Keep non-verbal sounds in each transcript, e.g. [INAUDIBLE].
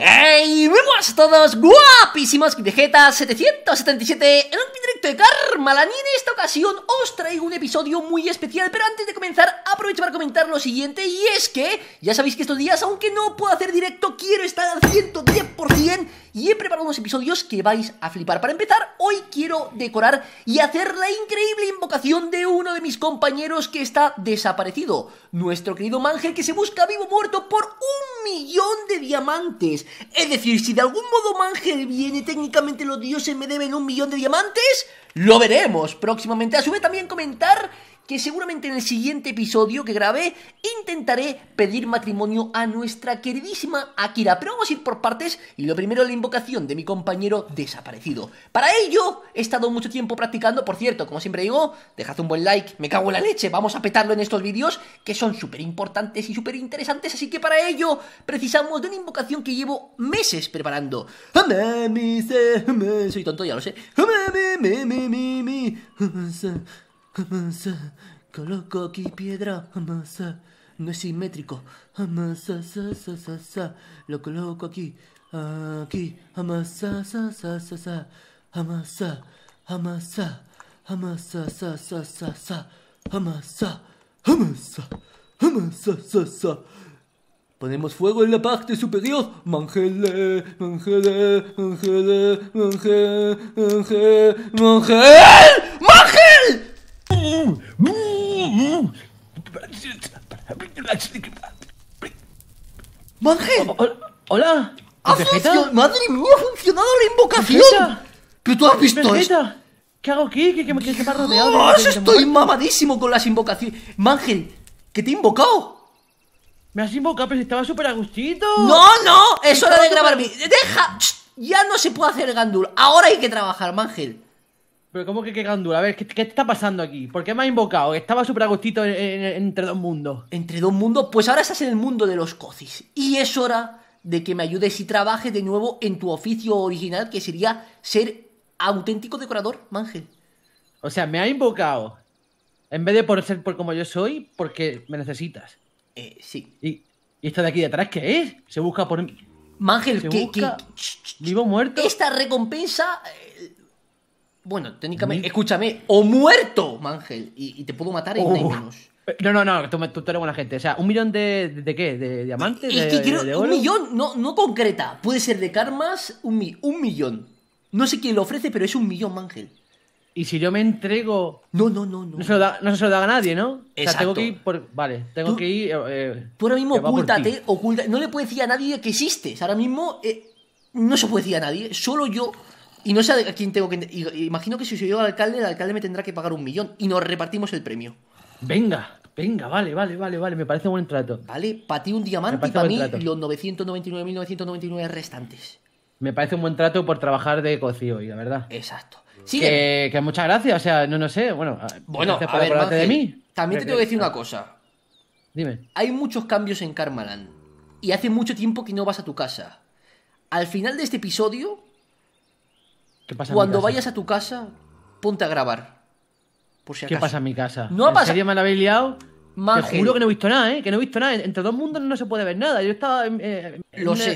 ¡Hey! ¡Vemos a todos guapísimos Vegeta 777 en un directo de Carmalan y en esta ocasión os traigo un episodio muy especial Pero antes de comenzar aprovecho para comentar lo siguiente y es que ya sabéis que estos días aunque no puedo hacer directo quiero estar al 110% y he preparado unos episodios que vais a flipar Para empezar hoy quiero decorar y hacer la increíble invocación de uno de mis compañeros que está desaparecido Nuestro querido Mangel que se busca vivo muerto por un millón de diamantes es decir, si de algún modo Mangel viene, técnicamente los dioses me deben un millón de diamantes, lo veremos próximamente. A su vez también comentar que seguramente en el siguiente episodio que grabé intentaré pedir matrimonio a nuestra queridísima Akira. Pero vamos a ir por partes y lo primero la invocación de mi compañero desaparecido. Para ello he estado mucho tiempo practicando, por cierto, como siempre digo, dejad un buen like, me cago en la leche, vamos a petarlo en estos vídeos que son súper importantes y súper interesantes, así que para ello precisamos de una invocación que llevo meses preparando. Soy tonto, ya lo sé coloco aquí piedra, amasa, no es simétrico, amasa, sa, sa, lo coloco aquí, aquí, amasa, sa, sa, sa, amasa, amasa, amasa, Ponemos fuego en la parte superior. Mangele, mangele, mangele, mangele, mangele, mangele, ¡Mangel! ¡Hola! ¿Ha funcionado? ¡Madre mía! ¡Ha funcionado la invocación! ¿Pero tú has visto ¿Qué hago aquí? rodeado? ¡Oh, estoy mamadísimo con las invocaciones! ¡Mangel! ¿Qué te he invocado? ¿Me has invocado? Pero estaba súper a gustito. ¡No, no! Es hora de grabar ¡Deja! ¡Ya no se puede hacer el gandul! Ahora hay que trabajar, Mangel. Pero ¿cómo que qué gandula? A ver, ¿qué, ¿qué, está pasando aquí? ¿Por qué me ha invocado? Estaba súper agustito entre dos mundos. Entre dos mundos, pues ahora estás en el mundo de los cocis. Y es hora de que me ayudes y trabajes de nuevo en tu oficio original, que sería ser auténtico decorador, Mangel. O sea, me ha invocado. En vez de por ser por como yo soy, porque me necesitas. Eh, sí. ¿Y, esto de aquí de atrás, qué es? Se busca por mí. Mangel, que, ¿Vivo muerto? Esta recompensa eh, bueno, técnicamente, escúchame, o muerto, Mangel, y, te puedo matar en hay oh. menos. Eh, no, no, no, tú, tú, eres buena gente. O sea, ¿un millón de, de, de qué? ¿De diamantes? Es que quiero, un millón, no, no concreta. Puede ser de karmas, un, un millón. No sé quién lo ofrece, pero es un millón, Mangel. Y si yo me entrego. No, no, no, no. No se lo, da, no se lo da a nadie, ¿no? Exacto. O sea, tengo que ir Vale, tengo que ir. Eh, eh, tú ahora mismo ocúltate, oculta. No le puedes decir a nadie que existes. Ahora mismo no se puede decir a nadie. Solo yo y no sé a quién tengo que. Imagino que si yo llego al alcalde, el alcalde me tendrá que pagar un millón y nos repartimos el premio. Venga, venga, vale, vale, vale, vale, me parece un buen trato. Vale, para ti un diamante y para mí los 999.999 restantes. Me parece un buen trato por trabajar de cocío, y la verdad. Exacto. que, muchas gracias, o sea, no, no sé, bueno, ah, bueno de mí. También te tengo que decir una cosa. Dime. Hay muchos cambios en Carmaland y hace mucho tiempo que no vas a tu casa. Al final de este episodio cuando vayas a tu casa, ponte a grabar. Por ¿Qué pasa en mi casa? No ha pasado. me la liado? Te juro que no he visto nada, ¿eh? Que no he visto nada. Entre dos mundos no se puede ver nada. Yo estaba en, eh,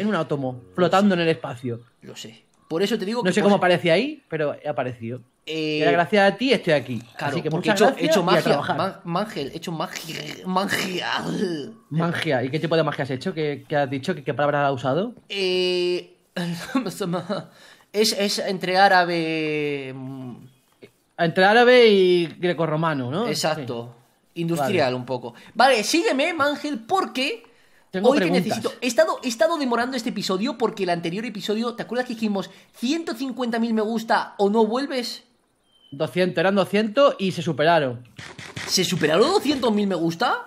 un átomo, flotando en el espacio. Lo sé. Por eso te digo que. No sé cómo aparece ahí, pero he aparecido. Eh... gracias a ti estoy aquí. Claro, Así que porque he hecho, he hecho magia. mangel, he hecho magia. Magia. Magia. ¿Y qué tipo de magia has hecho? ¿Qué, has dicho? ¿Qué, palabra palabras has usado? Eh. [LAUGHS] es, entre árabe. Mm, entre árabe y grecorromano, ¿no? Exacto. Industrial un poco. Vale, sígueme, Mangel, porque. Hoy necesito. He estado, estado demorando este episodio porque el anterior episodio, ¿te acuerdas que dijimos 150.000 me gusta o no vuelves? 200, eran 200 y se superaron. ¿Se superaron 200.000 me gusta?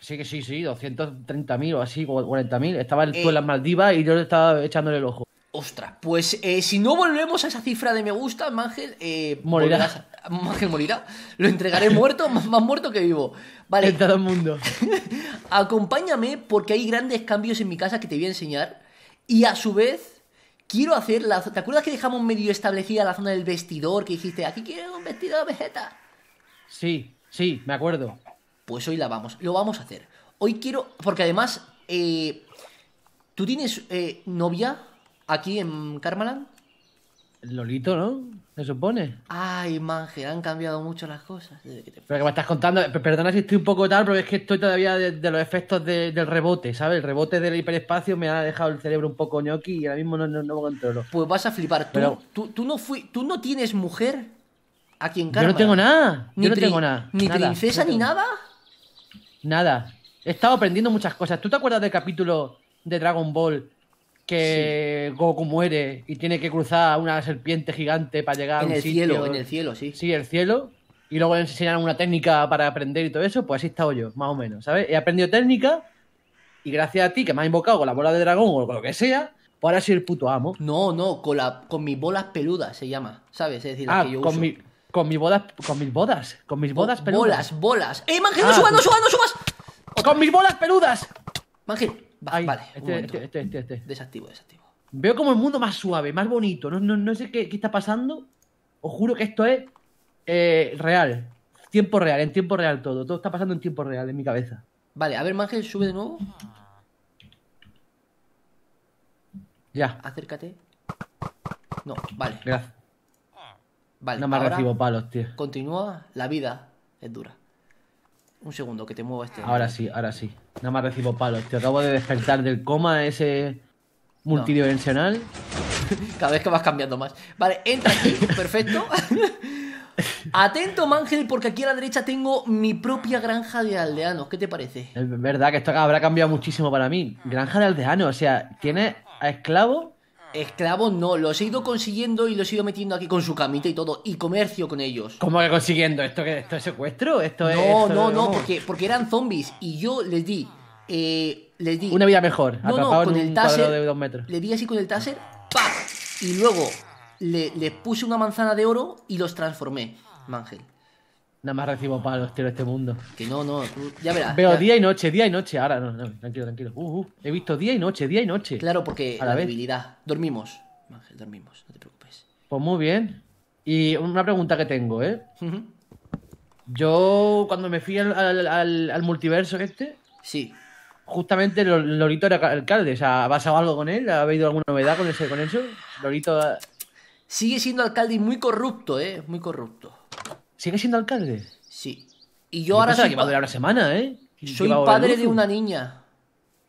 Sí, que sí, sí, 230.000 o así, 40.000. Estaba eh, tú en las Maldivas y yo le estaba echándole el ojo. Ostras, pues eh, si no volvemos a esa cifra de me gusta, Mangel eh, morirá. Mangel morirá. Lo entregaré muerto, más, muerto que vivo. Vale. todo el mundo. [LAUGHS] Acompáñame porque hay grandes cambios en mi casa que te voy a enseñar. Y a su vez, quiero hacer la. ¿Te acuerdas que dejamos medio establecida la zona del vestidor? Que dijiste, aquí quiero un vestido de vegeta. Sí, sí, me acuerdo. Pues hoy la vamos, lo vamos a hacer. Hoy quiero. Porque además, eh, ¿tú tienes eh, novia? aquí en Carmaland? Lolito, ¿no? Se supone. Ay, manje. han cambiado mucho las cosas. Pero que me estás contando, perdona si estoy un poco tal, pero es que estoy todavía de, los efectos del rebote, ¿sabes? El rebote del hiperespacio me ha dejado el cerebro un poco ñoqui y ahora mismo no, no, me controlo. Pues vas a flipar. Tú, tú, no fui, tú no tienes mujer aquí en Carmeland. Yo no tengo nada. Yo no tengo nada. Ni princesa ni nada. Nada. He estado aprendiendo muchas cosas. ¿Tú te acuerdas del capítulo de Dragon Ball que Goku muere y tiene que cruzar una serpiente gigante para llegar en cielo, en el cielo, sí. Sí, el cielo. Y luego le enseñan una técnica para aprender y todo eso, pues así he estado yo, más o menos, ¿sabes? He aprendido técnica y gracias a ti que me has invocado con la bola de dragón o con lo que sea, pues ahora soy el puto amo. No, no, con, la, con mis bolas peludas se llama, ¿sabes? Es decir, ah, con mis bodas, con mis bodas, con mis bodas peludas. Bolas, bolas. ¡Eh, Mangel, no ah. subas, no subas, no subas! ¡Con mis bolas peludas! Mangel, vale, este este, este, este, este, Desactivo, desactivo. Veo como el mundo más suave, más bonito. No, sé qué, está pasando. Os juro que esto es eh, real. Tiempo real, en tiempo real todo. Todo está pasando en tiempo real en mi cabeza. Vale, a ver, Mangel, sube de nuevo. Ya. Acércate. No, vale. Gracias. Vale, no me recibo palos, tío. Continúa, la vida es dura. Un segundo, que te mueva este. Ahora sí, ahora sí. Nada más recibo palos. Te acabo de despertar del coma ese multidimensional. [LAUGHS] Cada vez que vas cambiando más. Vale, entra aquí, [LAUGHS] perfecto. Atento, Mangel, porque aquí a la derecha tengo mi propia granja de aldeanos. ¿Qué te parece? Es verdad que esto habrá cambiado muchísimo para mí. Granja de aldeanos, o sea, tienes a esclavo Esclavos no, los he ido consiguiendo y los he ido metiendo aquí con su camita y todo, y comercio con ellos. ¿Cómo que consiguiendo? ¿Esto, esto es secuestro? ¿Esto no, es, No no, no, porque, porque eran zombies y yo les di. Eh, les di una vida mejor. con el taser. De dos metros. Le di así con el taser, ¡pam! Y luego les puse una manzana de oro y los transformé, Mangel. Nada más recibo palos, tío, de este mundo. Que no, no, ya verás. Veo día y noche, día y noche. Ahora, no, no, tranquilo, tranquilo. Uh, uh, he visto día y noche, día y noche. Claro, porque a la, debilidad. Dormimos, Ángel, dormimos, no te preocupes. Pues muy bien. Y una pregunta que tengo, ¿eh? Yo, cuando me fui al, al, multiverso este. Sí. Justamente Lorito era alcalde. O sea, ¿ha pasado algo con él? ¿Ha habido alguna novedad con, ese, con eso? Lorito. Ah. Sigue siendo alcalde y muy corrupto, ¿eh? Muy corrupto. ¿Sigue siendo alcalde? Sí. Y yo, ahora soy que va a durar una semana, ¿eh? Soy padre de una niña.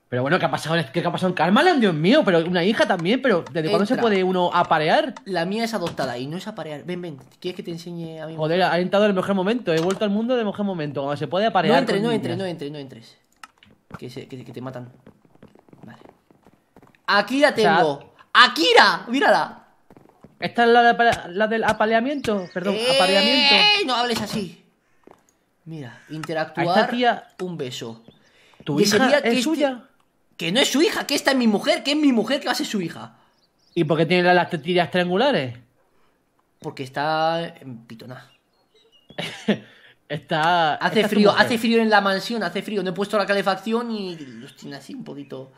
Pero bueno, ¿qué ha pasado, ¿Qué ha pasado en Dios mío, pero una hija también, pero ¿desde cuándo se puede uno aparear? La mía es adoptada y no es aparear. Ven, ven, ¿quieres que te enseñe a mí? Joder, ha entrado en el mejor momento, he vuelto al mundo en mejor momento, cuando se puede aparear. No entres, no entres, no entres, no entres. Que, te matan. Vale. Aquí la tengo. ¡Akira! ¡Mírala! ¿Esta es la, del apaleamiento? Perdón, ¡Eh! No hables así. Mira, interactuar. A esta tía, un beso. ¿Tu hija es este suya? que no es su hija, que esta es mi mujer, que es mi mujer que va a ser su hija. ¿Y por qué tiene las tetillas triangulares? Porque está en pitona. [LAUGHS] está. Hace frío, hace frío en la mansión, hace frío. No he puesto la calefacción y los así un poquito.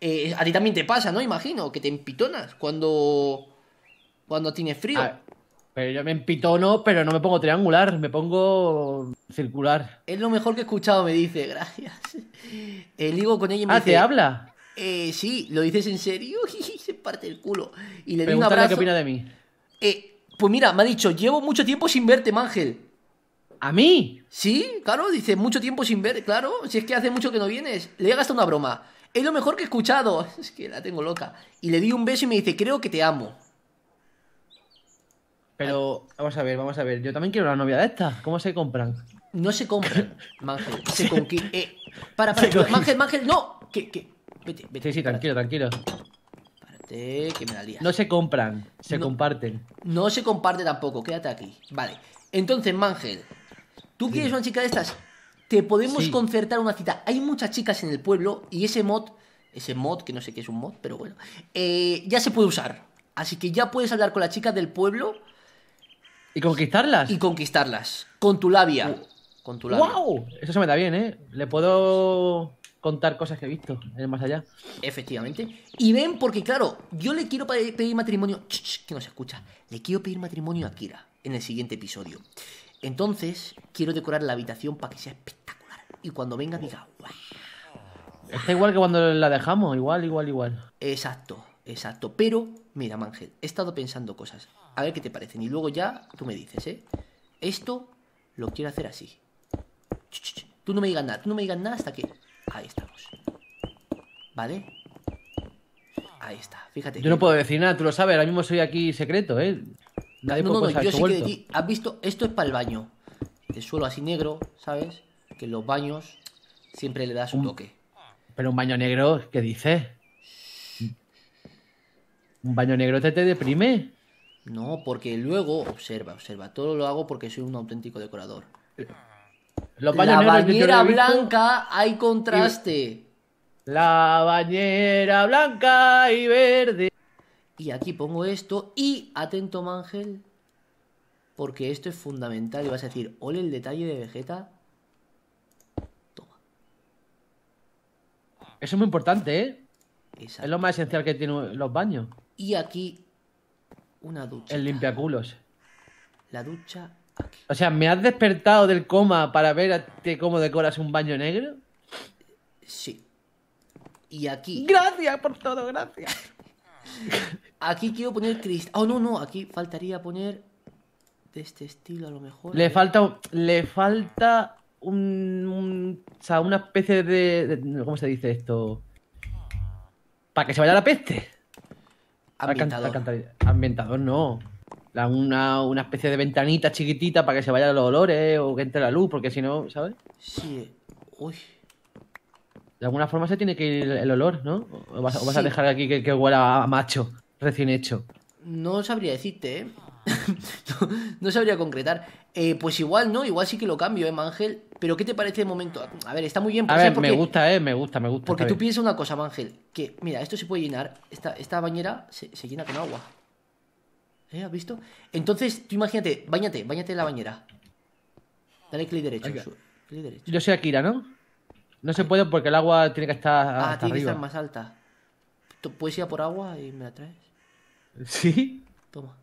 Eh, a ti también te pasa, ¿no? Imagino, que te empitonas cuando cuando tiene frío. Ah, pero yo me empitono, pero no me pongo triangular, me pongo circular. Es lo mejor que he escuchado, me dice, gracias. [LAUGHS] el eh, con ella y me ah, ¿te habla? Eh, sí, ¿lo dices en serio? [LAUGHS] se parte el culo. Y le doy un abrazo. qué opina de mí. Eh, pues mira, me ha dicho, llevo mucho tiempo sin verte, Mangel. ¿A mí? Sí, claro, dice, mucho tiempo sin ver, claro, si es que hace mucho que no vienes. Le he gastado una broma. Es lo mejor que he escuchado. [LAUGHS] Es que la tengo loca. Y le di un beso y me dice, creo que te amo. Pero vamos a ver, vamos a ver. Yo también quiero una novia de estas. ¿Cómo se compran? No se compran, [LAUGHS] Mangel. Se conquistan. Eh, para, para. Mangel, Mangel, no. ¿Qué qué? Vete, vete. Sí, sí, tranquilo, tranquilo. Párate, que me la No se compran, se comparten. No se comparte tampoco, quédate aquí. Vale. Entonces, Mangel, ¿tú quieres una chica de estas? Te podemos concertar una cita. Hay muchas chicas en el pueblo y ese mod, ese mod, que no sé qué es un mod, pero bueno, eh, ya se puede usar. Así que ya puedes hablar con las chicas del pueblo ¿Y conquistarlas? Y conquistarlas. Con tu labia. Uh, con tu labia. ¡Wow! Eso se me da bien, ¿eh? Le puedo contar cosas que he visto en el más allá. Efectivamente. Y ven, porque claro, yo le quiero pedir matrimonio. Ch, que no se escucha. Le quiero pedir matrimonio a Kira en el siguiente episodio. Entonces, quiero decorar la habitación para que sea espectacular. Y cuando venga, diga, ¡Wow! Está igual que cuando la dejamos, igual, igual, igual. Exacto, exacto. Pero, mira, Mangel, he estado pensando cosas a ver qué te parecen. Y luego ya tú me dices, ¿eh? Esto lo quiero hacer así. Tú no me digas nada, tú no me digas nada hasta que... Ahí estamos. ¿Vale? Ahí está, fíjate. Yo no puedo decir nada, tú lo sabes, ahora mismo soy aquí secreto, ¿eh? no, no, no, pues, yo sé que de aquí... Has visto, esto es para el baño. El suelo así negro, ¿sabes? Que en los baños siempre le das un, toque. Pero un baño negro, ¿qué dices? ¿Un baño negro te, te deprime? No, porque luego, observa, observa, todo lo hago porque soy un auténtico decorador. Los la bañera blanca hay contraste. La bañera blanca y verde. Y aquí pongo esto y atento, Mangel, porque esto es fundamental. Y vas a decir, ole el detalle de Vegeta. Toma. Eso es muy importante, ¿eh? Es lo más esencial que tienen los baños. Y aquí una ducha. El limpiaculos. La ducha aquí. O sea, ¿me has despertado del coma para ver cómo decoras un baño negro? Sí. Y aquí. Gracias por todo, gracias. [LAUGHS] aquí quiero poner cristal. Oh, no, no, aquí faltaría poner de este estilo a lo mejor. Le falta. Le falta un, o sea, una especie de, ¿Cómo se dice esto? Para que se vaya la peste. Ambientador. ambientador no. La, una, una, especie de ventanita chiquitita para que se vayan los olores o que entre la luz, porque si no, ¿sabes? Sí. Uy. De alguna forma se tiene que ir el olor, ¿no? ¿O vas, a dejar aquí que, que, huela a macho recién hecho? No sabría decirte, ¿eh? [LAUGHS] no, sabría concretar. Eh, pues igual, ¿no? Igual sí que lo cambio, ¿eh, Mangel? Pero ¿qué te parece de momento? A ver, está muy bien. a pues, ¿eh? ver, me gusta, ¿eh? Me gusta, me gusta. Porque tú piensas una cosa, Mangel. Que, mira, esto se puede llenar. Esta, esta bañera se, llena con agua. ¿Eh? ¿Has visto? Entonces, tú imagínate, bañate, bañate en la bañera. Dale clic derecho. Yo soy Akira, ¿no? No se puede porque el agua tiene que estar. Ah, tiene que estar más alta. puedes ir a por agua y me la traes? [LAUGHS] Sí. Toma.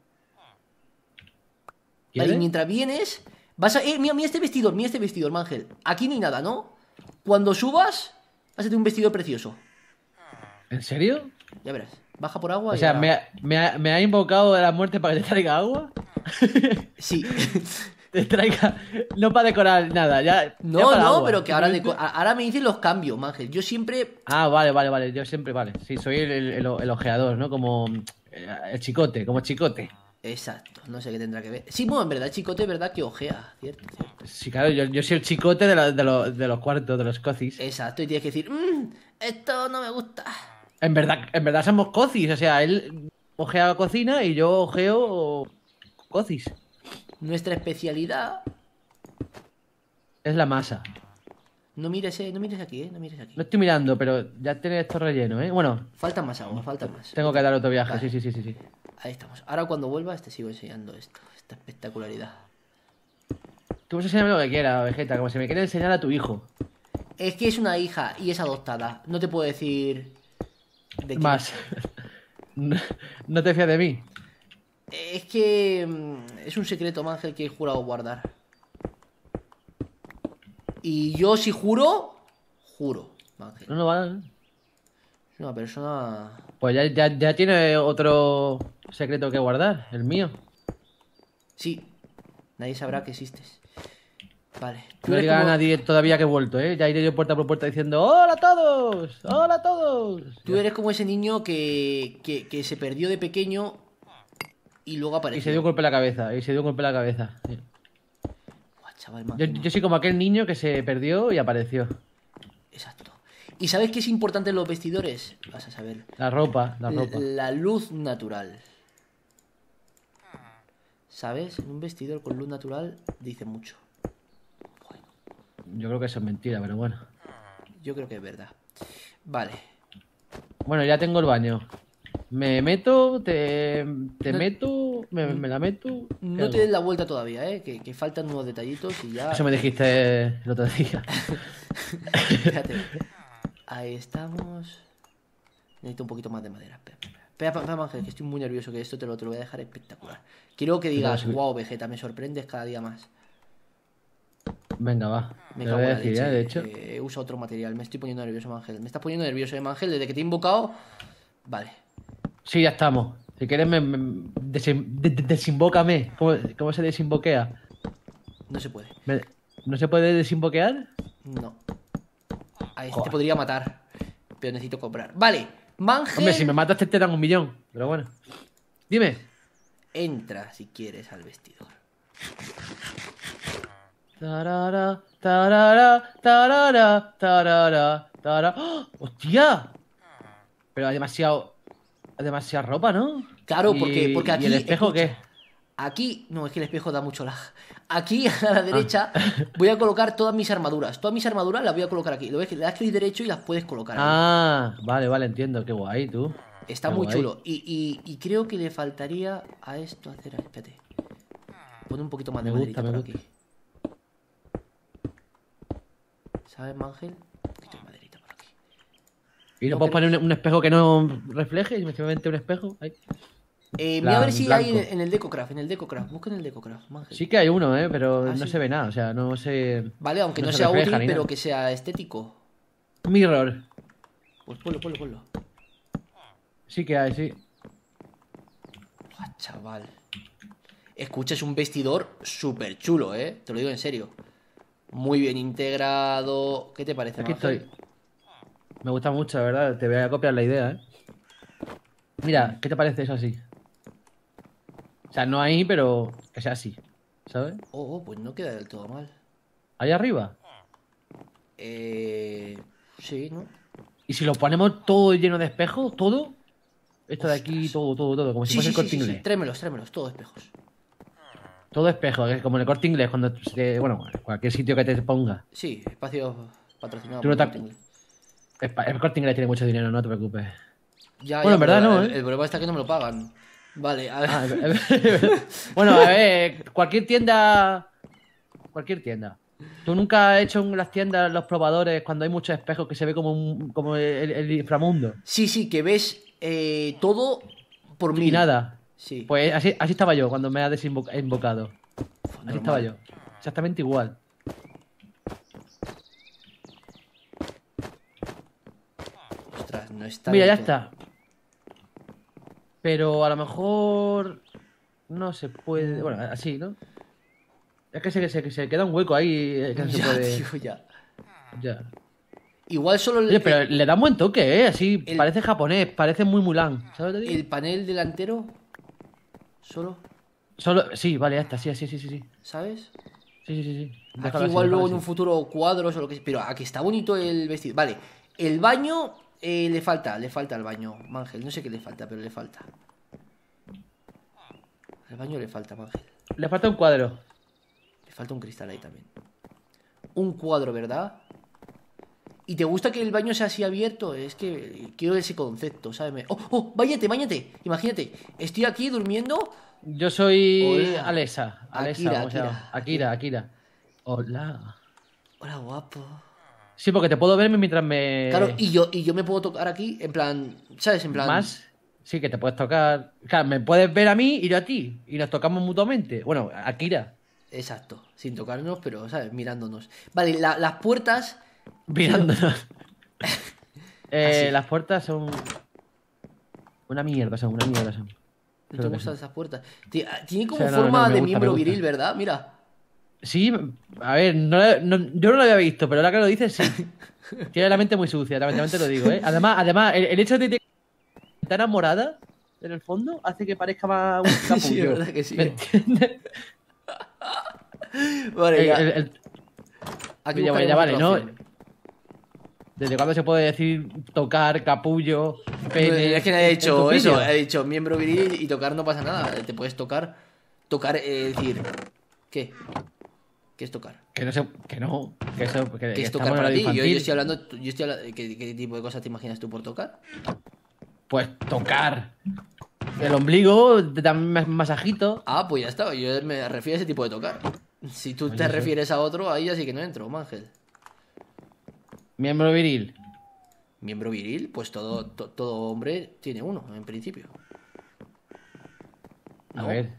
Y mientras vienes, vas a... Eh, mira, mira este vestidor, mira este vestidor, Mangel. Aquí ni nada, ¿no? Cuando subas, hazte un vestido precioso. ¿En serio? Ya verás. Baja por agua. O sea, me, ha, me, invocado de la muerte para que te traiga agua. [LAUGHS] sí. te traiga. No para decorar nada, ya. No, no, pero que ahora, [LAUGHS] ahora me dicen los cambios, Mangel. Yo siempre. Ah, vale, vale, vale. Yo siempre, vale. Sí, soy el, el ojeador, ¿no? Como. Eh, el chicote, como chicote. Exacto, no sé qué tendrá que ver. Sí, bueno, en verdad, Chicote es verdad que ojea, ¿cierto? Sí, claro, yo, soy el chicote de, de, de, los cuartos, de los cocis. Exacto, y tienes que decir, mmm, esto no me gusta. En verdad, en verdad somos cocis, o sea, él ojea la cocina y yo ojeo cocis. Nuestra especialidad es la masa. No mires, eh, no mires aquí, eh, no mires aquí. No estoy mirando, pero ya tienes esto relleno, eh. Bueno. Falta más agua, falta más. Tengo que dar otro viaje, sí, sí, sí, sí. Ahí estamos. Ahora cuando vuelvas te sigo enseñando esto, esta espectacularidad. Tú puedes enseñarme lo que quieras, Vegeta, como si me quiere enseñar a tu hijo. Es que es una hija y es adoptada. No te puedo decir. De Más. [LAUGHS] no te fías de mí. Es que. Mm, es un secreto, Mangel, que he jurado guardar. Y yo, si juro. Juro, Mangel. No, no vale. Es una persona. Pues ya tiene otro secreto que guardar, el mío. Sí, nadie sabrá que existes. Vale. No diga a nadie todavía que he vuelto, ¿eh? Ya iré yo puerta por puerta diciendo ¡Hola a todos! ¡Hola a todos! Tú eres como ese niño que, que, se perdió de pequeño y luego apareció. Y se dio un golpe en la cabeza, y se dio un golpe en la cabeza. yo, soy como aquel niño que se perdió y apareció. Exacto. ¿Y sabes qué es importante en los vestidores? Vas a saber. La ropa, la ropa. la luz natural. ¿Sabes? un vestidor con luz natural dice mucho. Bueno. Yo creo que eso es mentira, pero bueno. Yo creo que es verdad. Vale. Bueno, ya tengo el baño. Me meto, te, meto, me, la meto. No te des la vuelta todavía, ¿eh? Que, que, faltan unos detallitos y ya. Eso me dijiste el otro día. [LAUGHS] Espérate. Ahí estamos. Necesito un poquito más de madera. Espera, Espera, espera, Ángel, que estoy muy nervioso, que esto te lo, te lo voy a dejar espectacular. Quiero que digas, wow, Vegeta, me sorprendes cada día más. Venga, va. Me cago voy decir, de hecho. Eh, usa otro material, me estoy poniendo nervioso, Ángel. Me estás poniendo nervioso, Mangel, eh, Ángel? Desde que te he invocado... Vale. Sí, ya estamos. Si quieres, me, me ¿Cómo, se desinvoquea? No se puede. ¿No se puede desinvoquear? No. A este te podría matar, pero necesito comprar. Vale. Hombre, si me matas te, te dan un millón, pero bueno. Dime. Entra si quieres al vestidor. Tarara, tarara, tarara, tarara, tarara. ¡Oh! ¡Hostia! Pero hay demasiado. Hay demasiada ropa, ¿no? Claro, porque, porque aquí. ¿Y el espejo qué? Aquí, no, es que el espejo da mucho lag. Aquí [LAUGHS] a la derecha ah. voy a colocar todas mis armaduras. Todas mis armaduras las voy a colocar aquí. Lo ves que le das clic derecho y las puedes colocar. Ah, vale, vale, entiendo. Qué guay, tú. Está muy chulo. Y, creo que le faltaría a esto hacer. Espérate. Pone un poquito más de maderita por aquí. ¿Sabes, Mangel? Un poquito de maderita por aquí. ¿Y no, puedo poner un, espejo que no refleje? Simplemente un espejo. Ahí. Eh, voy a ver si hay en, el DecoCraft, en el DecoCraft, busquen el DecoCraft. Sí que hay uno, eh, pero ah, no se ve nada, o sea, no se... Vale, aunque no, sea útil, pero que sea estético. Mirror. Pues ponlo, ponlo, ponlo. Sí que hay, sí. Ah, chaval. Escucha, es un vestidor súper chulo, eh, te lo digo en serio. Muy bien integrado. ¿Qué te parece? Aquí estoy. Me gusta mucho, verdad, te voy a copiar la idea, eh. Mira, ¿qué te parece eso así? O sea, no ahí, pero que sea así. ¿Sabes? Oh, oh, pues no queda del todo mal. ¿Ahí arriba? Eh. Sí, ¿no? ¿Y si lo ponemos todo lleno de espejos? ¿Todo? Esto de aquí, todo, todo, todo. Como si fuese el corte sí, inglés. Trémelos, trémelos, todo espejos. Todo espejo, como en el corte inglés, cuando bueno, cualquier sitio que te ponga. Sí, espacios patrocinados. Tú por el, cortingle corte inglés tiene mucho dinero, no te preocupes. Ya, bueno, en verdad no. ¿eh? El, problema está que no me lo pagan. Vale, a ver. Ah, [LAUGHS] bueno, a ver, cualquier tienda. Cualquier tienda. ¿Tú nunca has hecho en las tiendas los probadores cuando hay muchos espejos que se ve como, un, como el, inframundo? Sí, sí, que ves eh, todo por mí. nada. Sí. Pues así, estaba yo cuando me ha desinvocado. Así estaba yo. Exactamente igual. no está. Mira, ya está. Pero a lo mejor no se puede. Mm. Bueno, así, ¿no? Es que se, se queda un hueco ahí. Eh, ya, ya. Ya. Igual solo. pero le da un buen toque, ¿eh? Así parece japonés, parece muy Mulan. ¿Sabes lo que digo? El panel delantero. Solo. Solo. Sí, vale, hasta así, sí, sí, sí, sí. ¿Sabes? Sí, sí, sí. Aquí igual luego en un futuro cuadros o lo que sea. Pero aquí está bonito el vestido. Vale. El baño eh, le falta, le falta al baño, Mangel. No sé qué le falta, pero le falta. Al baño le falta, Mangel. Le falta un cuadro. Le falta un cristal ahí también. Un cuadro, ¿verdad? ¿Y te gusta que el baño sea así abierto? Es que quiero ese concepto, ¿sabes? ¡Oh, oh! ¡Báñate, báñate! Imagínate, estoy aquí durmiendo. Yo soy Alesa. Alesa, Akira, Akira, Akira. Hola. Hola, guapo. Sí, porque te puedo verme mientras me. Claro, y yo, y yo me puedo tocar aquí, en plan, ¿sabes? En plan. Más. Sí, que te puedes tocar. Claro, me puedes ver a mí y yo a ti. Y nos tocamos mutuamente. Bueno, a Exacto, sin tocarnos, pero, ¿sabes? Mirándonos. Vale, las puertas. Mirándonos. [LAUGHS] Ah, eh, las puertas son. Una mierda son, una mierda son. ¿No te gustan esas puertas? Ah, tiene como forma de miembro viril, ¿verdad? Mira. Sí, a ver, yo no lo había visto, pero ahora que lo dices, sí. [LAUGHS] Tiene la mente muy sucia, lamentablemente lo digo, ¿eh? Además, además el, hecho de que está enamorada, en el fondo hace que parezca más un [LAUGHS] capullo. sí, es verdad que sí. [LAUGHS] vale, ya. Aquí ya, vale, ¿no? ¿Desde cuándo se puede decir tocar, capullo, pene? es que nadie ha dicho eso, ha dicho miembro viril y tocar no pasa nada, te puedes tocar. Tocar, eh, decir, ¿qué? ¿Qué es tocar? Que no, sé, que no, ¿Qué es tocar para ti? Yo, estoy hablando, ¿qué, tipo de cosas te imaginas tú por tocar? Pues tocar. El ombligo, también masajito. Ah, pues ya está, yo me refiero a ese tipo de tocar. Si tú pues te refieres a otro, ahí ya sí que no entro, Mangel. Miembro viril. Miembro viril, pues todo, todo hombre tiene uno, en principio. A ver.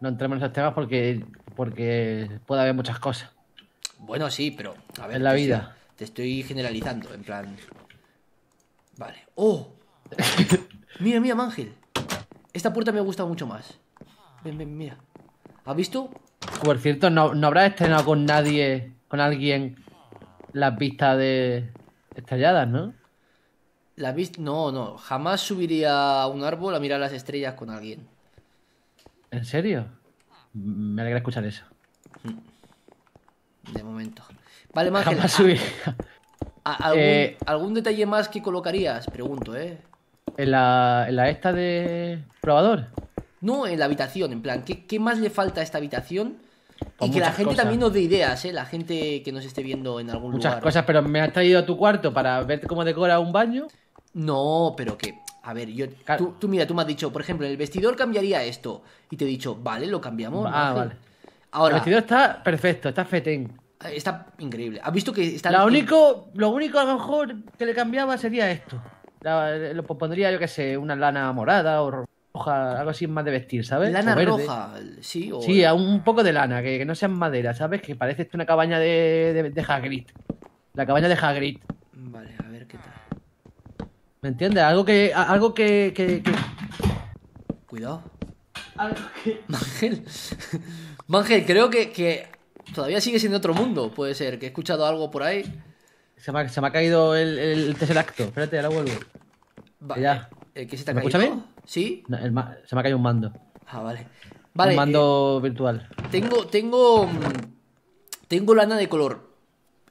No entremos en esos temas porque porque puede haber muchas cosas. Bueno, sí, pero a ver. En la vida. te estoy generalizando, en plan. Vale. ¡Oh! [LAUGHS] mira, mira, Mangel. Esta puerta me gusta mucho más. Ven, ven, mira. ¿Has visto? Por cierto, ¿no, ¿no habrás estrenado con nadie, con alguien, las vistas de estrelladas, no? La vist no, no. Jamás subiría a un árbol a mirar las estrellas con alguien. ¿En serio? Me alegra escuchar eso. De momento. Vale, más. ¿algún, eh, ¿Algún detalle más que colocarías? Pregunto, ¿eh? ¿En la, esta de probador? No, en la habitación, en plan, ¿qué, más le falta a esta habitación? Pues y que la gente también nos dé ideas, ¿eh? La gente que nos esté viendo en algún lugar. Muchas cosas, pero ¿me has traído a tu cuarto para ver cómo decora un baño? No, pero que a ver, yo, tú, mira, tú me has dicho, por ejemplo, el vestidor cambiaría esto. Y te he dicho, vale, lo cambiamos. Ah, vale. Ahora, el vestidor está perfecto, está fetén. Eh, está increíble. ¿Has visto que está... Lo único, lo único a lo mejor que le cambiaba sería esto. Eh, lo pondría, yo qué sé, una lana morada o roja, algo así más de vestir, ¿sabes? Lana roja, sí. O... Sí, un poco de lana, que, no sean madera, ¿sabes? Que parece esto una cabaña de, de, de Hagrid. La cabaña de Hagrid. Vale, a ver qué tal. ¿Me entiendes? Algo que. Algo que. que, Cuidado. Algo que. [LAUGHS] Mangel. Mangel, creo que, que, todavía sigue siendo otro mundo, puede ser, que he escuchado algo por ahí. Se me ha, se me ha caído el, el tercer acto. Espérate, ahora vuelvo. Vale. Ya. Eh, se te ¿Me caído? Escúchame? ¿Sí? se me ha caído un mando. Ah, vale. vale un mando eh, virtual. Tengo. Tengo. Mm, tengo lana de color.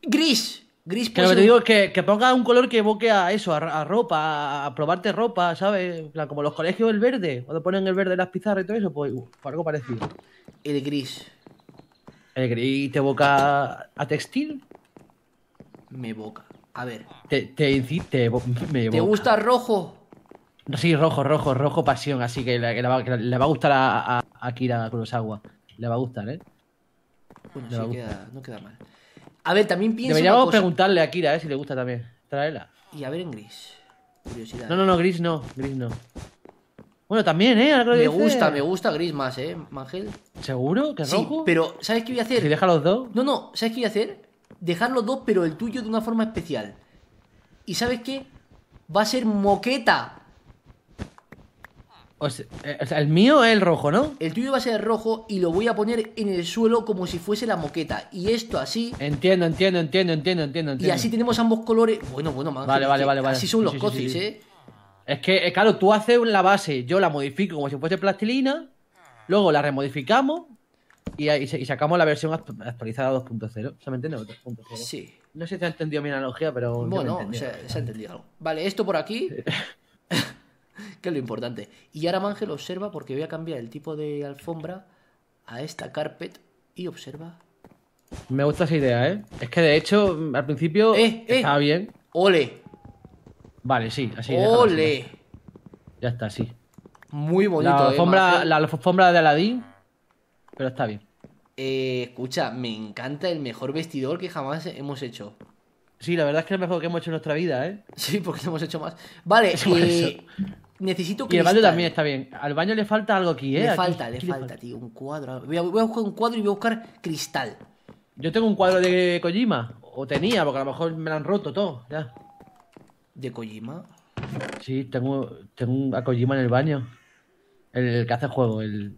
¡Gris! Gris te digo que, ponga un color que evoque a eso, a, ropa, a, probarte ropa, ¿sabes? como los colegios el verde, cuando ponen el verde en las pizarras y todo eso, pues algo parecido. El gris. ¿El gris te evoca a textil? Me evoca. A ver. Te, te, me gusta rojo? Sí, rojo, rojo, rojo pasión, así que le, va, a gustar a, a, a Kira Kurosawa. Le va a gustar, ¿eh? Bueno, queda, no queda mal. A ver, también pienso. Deberíamos cosa. preguntarle a Kira, a si le gusta también. Traela. Y a ver en gris. Curiosidad. No, no, no, gris no. Gris no. Bueno, también, ¿eh? me gusta, me gusta gris más, ¿eh, Mangel? ¿Seguro? ¿Que rojo? Sí, pero ¿sabes qué voy a hacer? Si deja los dos. No, no, ¿sabes qué voy a hacer? Dejar los dos, pero el tuyo de una forma especial. ¿Y sabes qué? Va a ser moqueta. Eh, o sea, el mío es el rojo, ¿no? El tuyo va a ser rojo y lo voy a poner en el suelo como si fuese la moqueta. Y esto así. Entiendo, entiendo, entiendo, entiendo, entiendo. Y así tenemos ambos colores. Bueno, bueno, Vale, vale, vale, Así son los sí, ¿eh? Es que, eh, claro, tú haces la base, yo la modifico como si fuese plastilina, luego la remodificamos y, sacamos la versión actualizada 2.0. ¿Se me entiende? Sí. No sé si te ha entendido mi analogía, pero. Bueno, se, ha entendido algo. Vale, esto por aquí lo importante. Y ahora Mangel observa porque voy a cambiar el tipo de alfombra a esta carpet y observa. Me gusta esa idea, ¿eh? Es que de hecho, al principio está eh, eh. estaba bien. ¡Ole! Vale, sí, así. ¡Ole! Ya está, sí. Muy bonito. La ¿eh, alfombra, la alfombra de Aladdin, pero está bien. escucha, me encanta el mejor vestidor que jamás hemos hecho. Sí, la verdad es que es el mejor que hemos hecho en nuestra vida, ¿eh? [LAUGHS] Sí, porque hemos hecho más. Vale, eh, necesito que. Y el baño también está bien. Al baño le falta algo aquí, ¿eh? Le falta, le, falta, tío, un cuadro. Voy a, buscar un cuadro y voy a buscar cristal. Yo tengo un cuadro de Kojima. O tenía, porque a lo mejor me lo han roto todo, ya. ¿De Kojima? Sí, tengo, tengo a Kojima en el baño. El, que hace juego, el,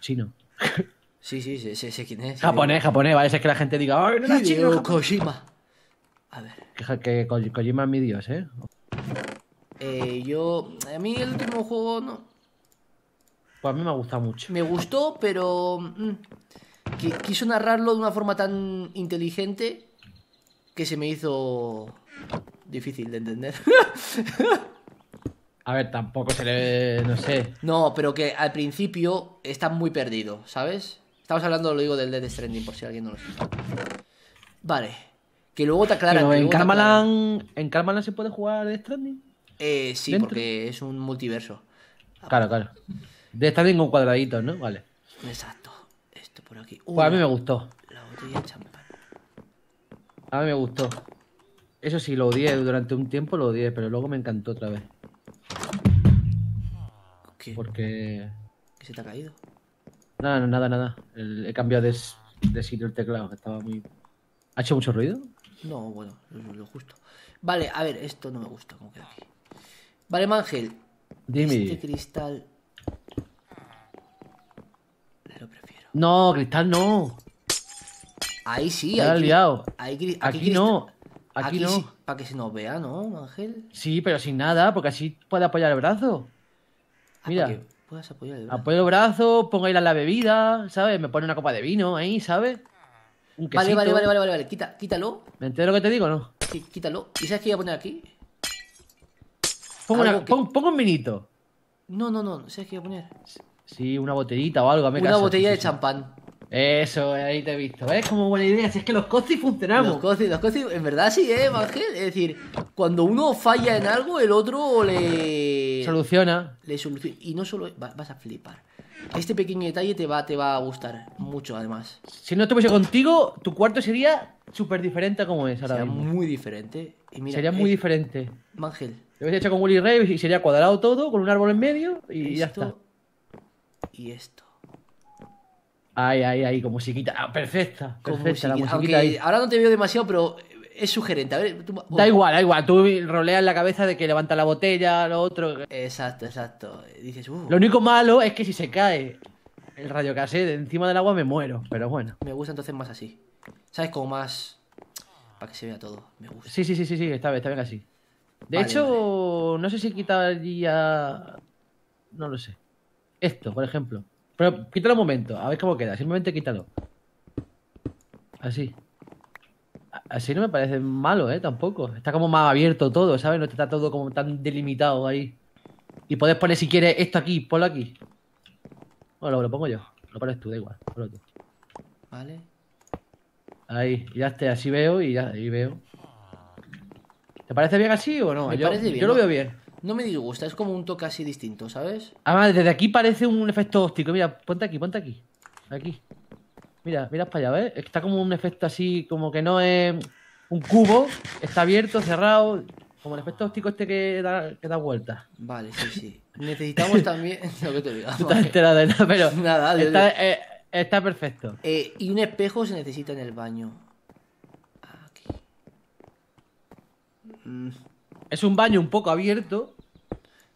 chino. [LAUGHS] Sí, sí, sí, quién es. Japonés, japonés, vale, es que la gente diga, ¡ay, no era chino! Kojima. A ver. Que, Kojima es mi dios, ¿eh? Eh, yo, a mí el último juego no. Pues a mí me ha gustado mucho. Me gustó, pero mm, quiso narrarlo de una forma tan inteligente que se me hizo difícil de entender. [LAUGHS] a ver, tampoco se le... no sé. No, pero que al principio está muy perdido, ¿sabes? Estamos hablando, lo digo, del dead Stranding, por si alguien no lo sabe. Vale. Que luego te aclaran. en Carmalan, en se puede jugar Death Stranding. Eh, sí, porque es un multiverso. Claro, claro. estar en un cuadradito, ¿no? Vale. Exacto. Esto por aquí. pues a mí me gustó. La botella A mí me gustó. Eso sí, lo odié durante un tiempo, lo odié, pero luego me encantó otra vez. Porque... ¿Qué se te ha caído? Nada, nada, nada. he cambiado de, sitio el teclado, que estaba muy... ¿Ha hecho mucho ruido? No, bueno, lo, justo. Vale, a ver, esto no me gusta como queda aquí. Vale, Mangel. Dime. Este cristal. No, cristal no. Ahí sí. Ahí, liado. Ahí, aquí, aquí no. Aquí, no. para que se nos vea, ¿no, Ángel? Sí, pero sin nada, porque así puede apoyar el brazo. Ah, Mira. apoyar el brazo. Apoyo el brazo, pongo ahí la, bebida, ¿sabes? Me pone una copa de vino ahí, ¿sabes? Vale, vale, vale, vale, vale, vale. quítalo. ¿Me entero lo que te digo, no? Sí, quítalo. ¿Y sabes qué voy a poner aquí? Pongo, un vinito. No, no, no, no voy qué poner. Sí, una botellita o algo. A una botella de champán. Eso, ahí te he visto. Es Como buena idea. Si es que los cosis funcionamos. Los cosis, los cosis, en verdad sí, ¿eh, Mangel? Es decir, cuando uno falla en algo, el otro le. Soluciona. Le soluciona. Y no solo. Vas a flipar. Este pequeño detalle te va, te va a gustar mucho, además. Si no estuviese contigo, tu cuarto sería súper diferente a como es ahora Sería muy diferente. sería muy diferente. Ángel, lo hubiese hecho con Willy Ray y sería cuadrado todo, con un árbol en medio y ya está. Y esto. Ay, ahí, ay, como si quita. Ah, perfecta. Con perfecta, Ahora no te veo demasiado, pero es sugerente. Da igual, da igual. Tú roleas la cabeza de que levanta la botella, lo otro. Exacto, exacto. Dices, uh". Lo único malo es que si se cae el radio de encima del agua me muero, pero bueno. Me gusta entonces más así. ¿Sabes? Como más. Para que se vea todo. Me gusta. Sí, sí, sí, sí, sí. Está bien, está bien así. De hecho, no sé si quitaría. No lo sé. Esto, por ejemplo. Pero quítalo un momento, a ver cómo queda. Simplemente quítalo. Así. Así no me parece malo, ¿eh? Tampoco. Está como más abierto todo, ¿sabes? No está todo como tan delimitado ahí. Y puedes poner si quieres esto aquí, ponlo aquí. Bueno, lo pongo yo. Lo pones tú, da igual. Vale. Ahí, ya esté, así veo y ya ahí veo. ¿Te parece bien así o no? yo, bien, lo veo bien. No me disgusta, es como un toque así distinto, ¿sabes? Además, desde aquí parece un efecto óptico. Mira, ponte aquí, ponte aquí. Aquí. Mira, mira para allá, ¿ves? Está como un efecto así, como que no es un cubo, está abierto, cerrado, como el efecto óptico este que da, que da Vale, sí, sí. Necesitamos también. [LAUGHS] No, que te No [LAUGHS] enterado pero. Nada, eh, está, perfecto. Eh, y un espejo se necesita en el baño. Es un baño un poco abierto.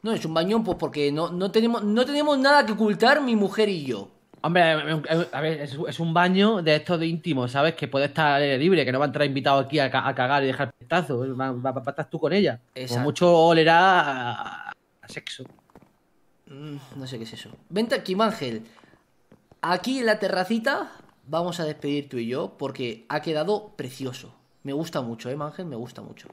No, es un baño pues porque no, tenemos, no tenemos nada que ocultar mi mujer y yo. Hombre, a ver, es, un baño de estos de íntimo ¿sabes? Que puede estar libre, que no va a entrar invitado aquí a, cagar y dejar pestazo. Va, tú con ella. Pues mucho olerá a, a sexo. Mm, no sé qué es eso. Vente aquí, Mangel. Aquí en la terracita vamos a despedir tú y yo porque ha quedado precioso. Me gusta mucho, ¿eh, Mangel? Me gusta mucho.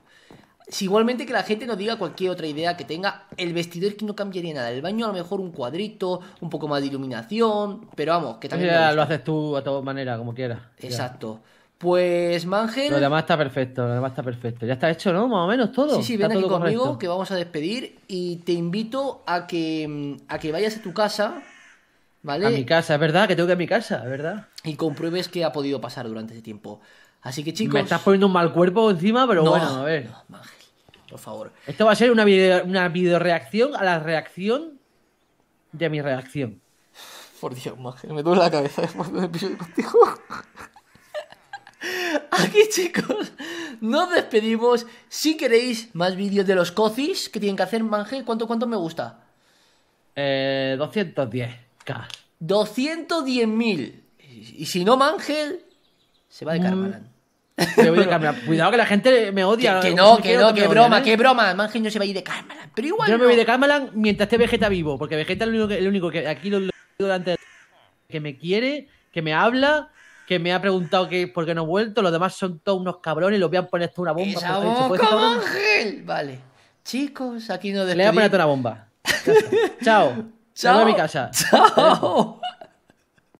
Si igualmente que la gente nos diga cualquier otra idea que tenga, el vestidor que no cambiaría nada. El baño a lo mejor un cuadrito, un poco más de iluminación, pero vamos, que también... lo haces tú a tu manera, como quieras. Exacto. Pues Mangel. Lo demás está perfecto, lo demás está perfecto. Ya está hecho, ¿no? Más o menos todo. Sí, sí, ven aquí conmigo que vamos a despedir y te invito a que, mm, a que vayas a tu casa, ¿vale? A mi casa, es verdad, que tengo que ir a mi casa, verdad. Y compruebes qué ha podido pasar durante ese tiempo. Así que chicos. Me estás poniendo un mal cuerpo encima, pero bueno, a ver. No, por favor. Esto va a ser una video, una a la reacción de mi reacción. Por Dios, Mangel, me duele la cabeza de [LAUGHS] Aquí, chicos, nos despedimos. Si queréis más vídeos de los cocis que tienen que hacer, Mangel, ¿cuánto, cuánto me gusta? Eh, 210k. 210.000. Y si no, Mangel, se va de mm. Carmalan. Me voy de Cuidado que la gente me odia. Que, no, que no, que broma, ¿eh? qué broma. más no se va a ir de Kamalan. Pero igual. Yo no me voy de Kamalan mientras esté Vegeta vivo. Porque Vegeta es el único que, el único que aquí lo, digo delante Que me quiere, que me habla, que me ha preguntado que por qué no he vuelto. Los demás son todos unos cabrones. Los voy a poner una bomba. Esa boca, Ángel. Vale. Chicos, aquí no despedimos. Le voy a poner una bomba. Chao. [LAUGHS] Chao. a mi casa. Chao.